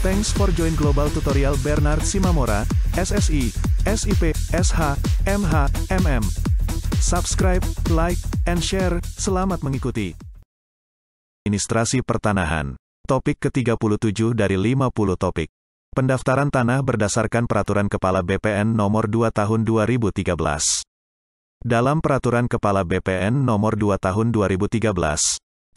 Thanks for join Global Tutorial Bernard Simamora, SSI, SIP, SH, MH, MM. Subscribe, like, and share. Selamat mengikuti. Administrasi Pertanahan. Topik ke-37 dari 50 topik. Pendaftaran tanah berdasarkan peraturan Kepala BPN Nomor 2 Tahun 2013. Dalam peraturan Kepala BPN Nomor 2 Tahun 2013,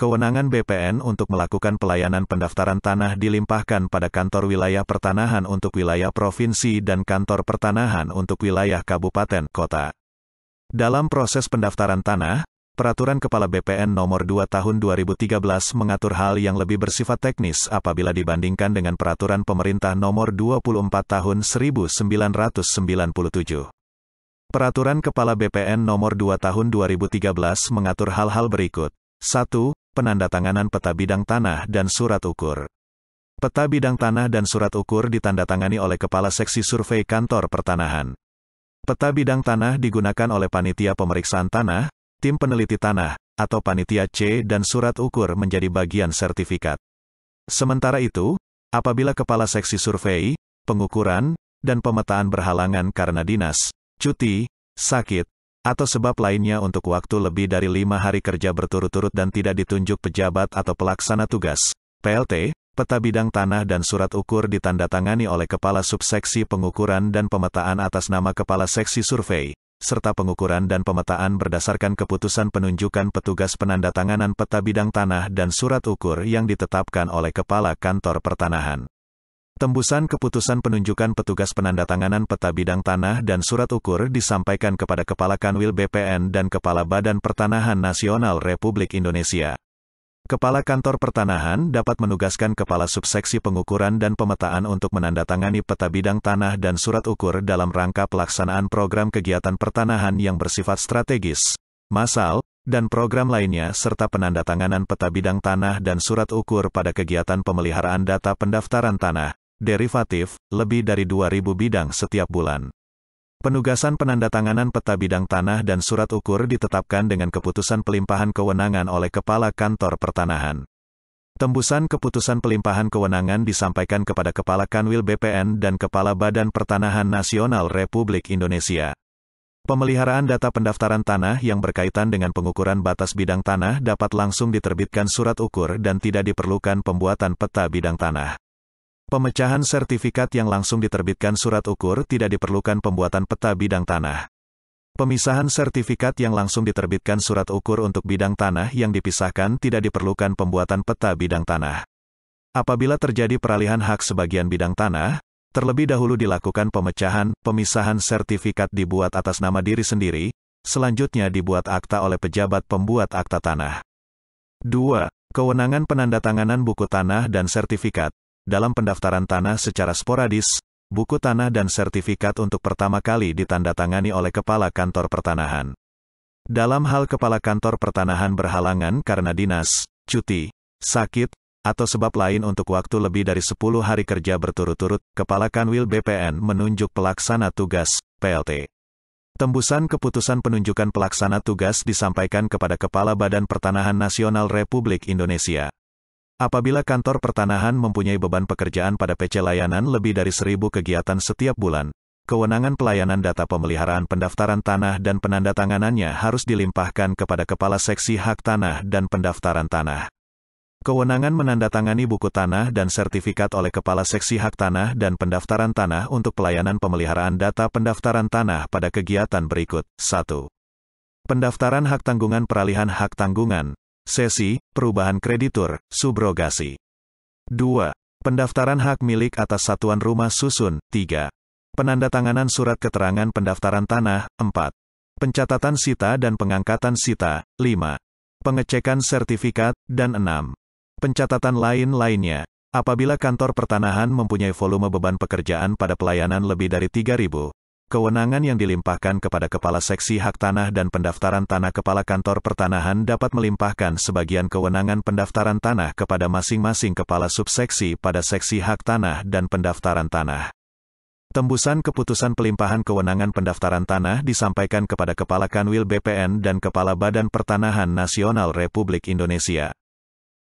kewenangan BPN untuk melakukan pelayanan pendaftaran tanah dilimpahkan pada kantor wilayah pertanahan untuk wilayah provinsi dan kantor pertanahan untuk wilayah kabupaten kota. Dalam proses pendaftaran tanah, Peraturan Kepala BPN Nomor 2 Tahun 2013 mengatur hal yang lebih bersifat teknis apabila dibandingkan dengan Peraturan Pemerintah Nomor 24 Tahun 1997. Peraturan Kepala BPN Nomor 2 Tahun 2013 mengatur hal-hal berikut. 1 penandatanganan peta bidang tanah dan surat ukur. Peta bidang tanah dan surat ukur ditandatangani oleh Kepala Seksi Survei Kantor Pertanahan. Peta bidang tanah digunakan oleh Panitia Pemeriksaan Tanah, Tim Peneliti Tanah, atau Panitia C dan surat ukur menjadi bagian sertifikat. Sementara itu, apabila Kepala Seksi Survei, pengukuran, dan pemetaan berhalangan karena dinas, cuti, sakit, atau sebab lainnya untuk waktu lebih dari lima hari kerja berturut-turut dan tidak ditunjuk pejabat atau pelaksana tugas, PLT, peta bidang tanah dan surat ukur ditandatangani oleh Kepala Subseksi Pengukuran dan Pemetaan atas nama Kepala Seksi Survei, serta pengukuran dan pemetaan berdasarkan keputusan penunjukan petugas penandatanganan peta bidang tanah dan surat ukur yang ditetapkan oleh Kepala Kantor Pertanahan. Tembusan keputusan penunjukan petugas penandatanganan peta bidang tanah dan surat ukur disampaikan kepada Kepala Kanwil BPN dan Kepala Badan Pertanahan Nasional Republik Indonesia. Kepala Kantor Pertanahan dapat menugaskan Kepala Subseksi Pengukuran dan Pemetaan untuk menandatangani peta bidang tanah dan surat ukur dalam rangka pelaksanaan program kegiatan pertanahan yang bersifat strategis, massal, dan program lainnya serta penandatanganan peta bidang tanah dan surat ukur pada kegiatan pemeliharaan data pendaftaran tanah derivatif, lebih dari 2.000 bidang setiap bulan. Penugasan penandatanganan peta bidang tanah dan surat ukur ditetapkan dengan keputusan pelimpahan kewenangan oleh Kepala Kantor Pertanahan. Tembusan keputusan pelimpahan kewenangan disampaikan kepada Kepala Kanwil BPN dan Kepala Badan Pertanahan Nasional Republik Indonesia. Pemeliharaan data pendaftaran tanah yang berkaitan dengan pengukuran batas bidang tanah dapat langsung diterbitkan surat ukur dan tidak diperlukan pembuatan peta bidang tanah. Pemecahan sertifikat yang langsung diterbitkan surat ukur tidak diperlukan pembuatan peta bidang tanah. Pemisahan sertifikat yang langsung diterbitkan surat ukur untuk bidang tanah yang dipisahkan tidak diperlukan pembuatan peta bidang tanah. Apabila terjadi peralihan hak sebagian bidang tanah, terlebih dahulu dilakukan pemecahan, pemisahan sertifikat dibuat atas nama diri sendiri, selanjutnya dibuat akta oleh pejabat pembuat akta tanah. 2. Kewenangan penandatanganan buku tanah dan sertifikat dalam pendaftaran tanah secara sporadis, buku tanah dan sertifikat untuk pertama kali ditandatangani oleh Kepala Kantor Pertanahan. Dalam hal Kepala Kantor Pertanahan berhalangan karena dinas, cuti, sakit, atau sebab lain untuk waktu lebih dari 10 hari kerja berturut-turut, Kepala Kanwil BPN menunjuk pelaksana tugas, PLT. Tembusan keputusan penunjukan pelaksana tugas disampaikan kepada Kepala Badan Pertanahan Nasional Republik Indonesia. Apabila kantor pertanahan mempunyai beban pekerjaan pada PC layanan lebih dari seribu kegiatan setiap bulan, kewenangan pelayanan data pemeliharaan pendaftaran tanah dan penandatanganannya harus dilimpahkan kepada Kepala Seksi Hak Tanah dan Pendaftaran Tanah. Kewenangan menandatangani buku tanah dan sertifikat oleh Kepala Seksi Hak Tanah dan Pendaftaran Tanah untuk pelayanan pemeliharaan data pendaftaran tanah pada kegiatan berikut. 1. Pendaftaran hak tanggungan peralihan hak tanggungan, sesi, perubahan kreditur, subrogasi. 2. Pendaftaran hak milik atas satuan rumah susun, 3. Penandatanganan surat keterangan pendaftaran tanah, 4. Pencatatan sita dan pengangkatan sita, 5. Pengecekan sertifikat, dan 6. Pencatatan lain-lainnya. Apabila kantor pertanahan mempunyai volume beban pekerjaan pada pelayanan lebih dari 3.000, kewenangan yang dilimpahkan kepada Kepala Seksi Hak Tanah dan Pendaftaran Tanah Kepala Kantor Pertanahan dapat melimpahkan sebagian kewenangan pendaftaran tanah kepada masing-masing kepala subseksi pada seksi hak tanah dan pendaftaran tanah. Tembusan keputusan pelimpahan kewenangan pendaftaran tanah disampaikan kepada Kepala Kanwil BPN dan Kepala Badan Pertanahan Nasional Republik Indonesia.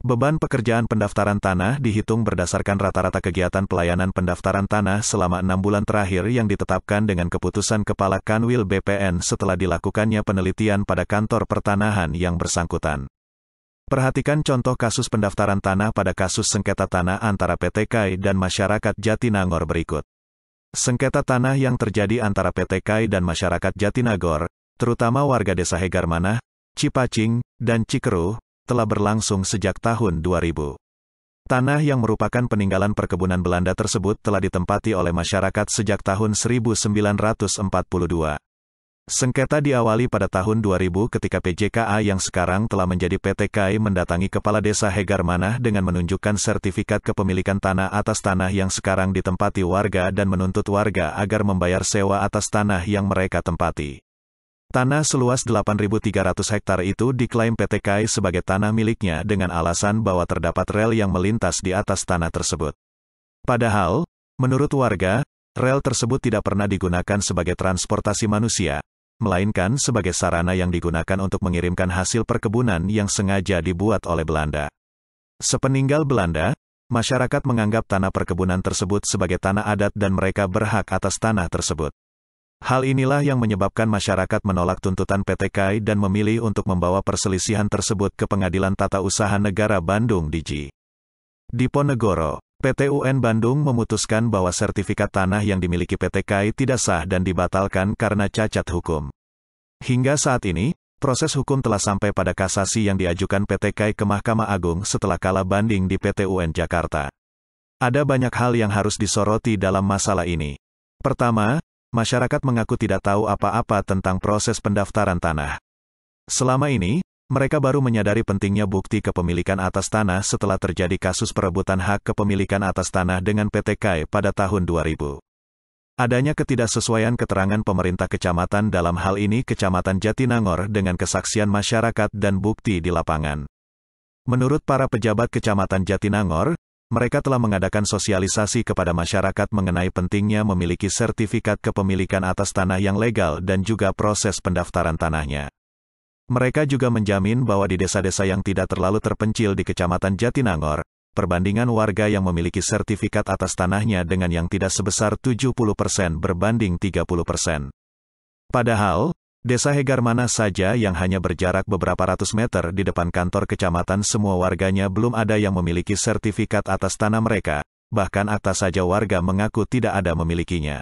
Beban pekerjaan pendaftaran tanah dihitung berdasarkan rata-rata kegiatan pelayanan pendaftaran tanah selama enam bulan terakhir yang ditetapkan dengan keputusan Kepala Kanwil BPN setelah dilakukannya penelitian pada kantor pertanahan yang bersangkutan. Perhatikan contoh kasus pendaftaran tanah pada kasus sengketa tanah antara PT KAI dan masyarakat Jatinangor berikut. Sengketa tanah yang terjadi antara PT KAI dan masyarakat Jatinagor, terutama warga desa Hegarmanah, Cipacing, dan Cikeruh, telah berlangsung sejak tahun 2000. Tanah yang merupakan peninggalan perkebunan Belanda tersebut telah ditempati oleh masyarakat sejak tahun 1942. Sengketa diawali pada tahun 2000 ketika PJKA yang sekarang telah menjadi PT KAI mendatangi Kepala Desa Hegar Manah dengan menunjukkan sertifikat kepemilikan tanah atas tanah yang sekarang ditempati warga dan menuntut warga agar membayar sewa atas tanah yang mereka tempati. Tanah seluas 8.300 hektar itu diklaim PT KAI sebagai tanah miliknya dengan alasan bahwa terdapat rel yang melintas di atas tanah tersebut. Padahal, menurut warga, rel tersebut tidak pernah digunakan sebagai transportasi manusia, melainkan sebagai sarana yang digunakan untuk mengirimkan hasil perkebunan yang sengaja dibuat oleh Belanda. Sepeninggal Belanda, masyarakat menganggap tanah perkebunan tersebut sebagai tanah adat dan mereka berhak atas tanah tersebut. Hal inilah yang menyebabkan masyarakat menolak tuntutan PT KAI dan memilih untuk membawa perselisihan tersebut ke Pengadilan Tata Usaha Negara Bandung DG. Di Ponegoro, PT UN Bandung memutuskan bahwa sertifikat tanah yang dimiliki PT KAI tidak sah dan dibatalkan karena cacat hukum. Hingga saat ini, proses hukum telah sampai pada kasasi yang diajukan PT KAI ke Mahkamah Agung setelah kalah banding di PT UN Jakarta. Ada banyak hal yang harus disoroti dalam masalah ini. Pertama, masyarakat mengaku tidak tahu apa-apa tentang proses pendaftaran tanah. Selama ini, mereka baru menyadari pentingnya bukti kepemilikan atas tanah setelah terjadi kasus perebutan hak kepemilikan atas tanah dengan PT KAI pada tahun 2000. Adanya ketidaksesuaian keterangan pemerintah kecamatan dalam hal ini Kecamatan Jatinangor dengan kesaksian masyarakat dan bukti di lapangan. Menurut para pejabat Kecamatan Jatinangor, mereka telah mengadakan sosialisasi kepada masyarakat mengenai pentingnya memiliki sertifikat kepemilikan atas tanah yang legal dan juga proses pendaftaran tanahnya. Mereka juga menjamin bahwa di desa-desa yang tidak terlalu terpencil di Kecamatan Jatinangor, perbandingan warga yang memiliki sertifikat atas tanahnya dengan yang tidak sebesar 70% berbanding 30%. Padahal, Desa Hegar mana saja yang hanya berjarak beberapa ratus meter di depan kantor kecamatan semua warganya belum ada yang memiliki sertifikat atas tanah mereka, bahkan atas saja warga mengaku tidak ada memilikinya.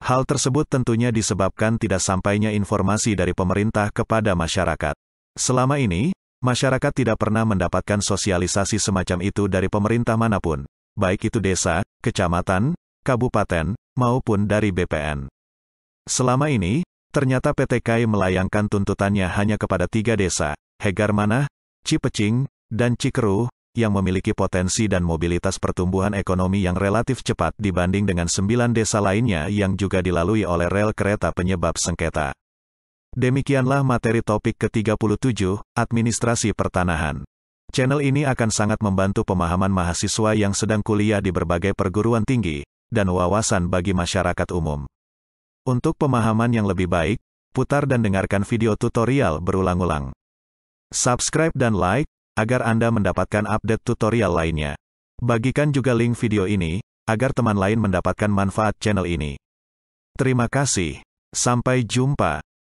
Hal tersebut tentunya disebabkan tidak sampainya informasi dari pemerintah kepada masyarakat. Selama ini, masyarakat tidak pernah mendapatkan sosialisasi semacam itu dari pemerintah manapun, baik itu desa, kecamatan, kabupaten, maupun dari BPN. Selama ini, Ternyata PT KAI melayangkan tuntutannya hanya kepada tiga desa, Hegarmana, Cipecing, dan Cikeruh, yang memiliki potensi dan mobilitas pertumbuhan ekonomi yang relatif cepat dibanding dengan sembilan desa lainnya yang juga dilalui oleh rel kereta penyebab sengketa. Demikianlah materi topik ke-37, Administrasi Pertanahan. Channel ini akan sangat membantu pemahaman mahasiswa yang sedang kuliah di berbagai perguruan tinggi, dan wawasan bagi masyarakat umum. Untuk pemahaman yang lebih baik, putar dan dengarkan video tutorial berulang-ulang. Subscribe dan like, agar Anda mendapatkan update tutorial lainnya. Bagikan juga link video ini, agar teman lain mendapatkan manfaat channel ini. Terima kasih. Sampai jumpa.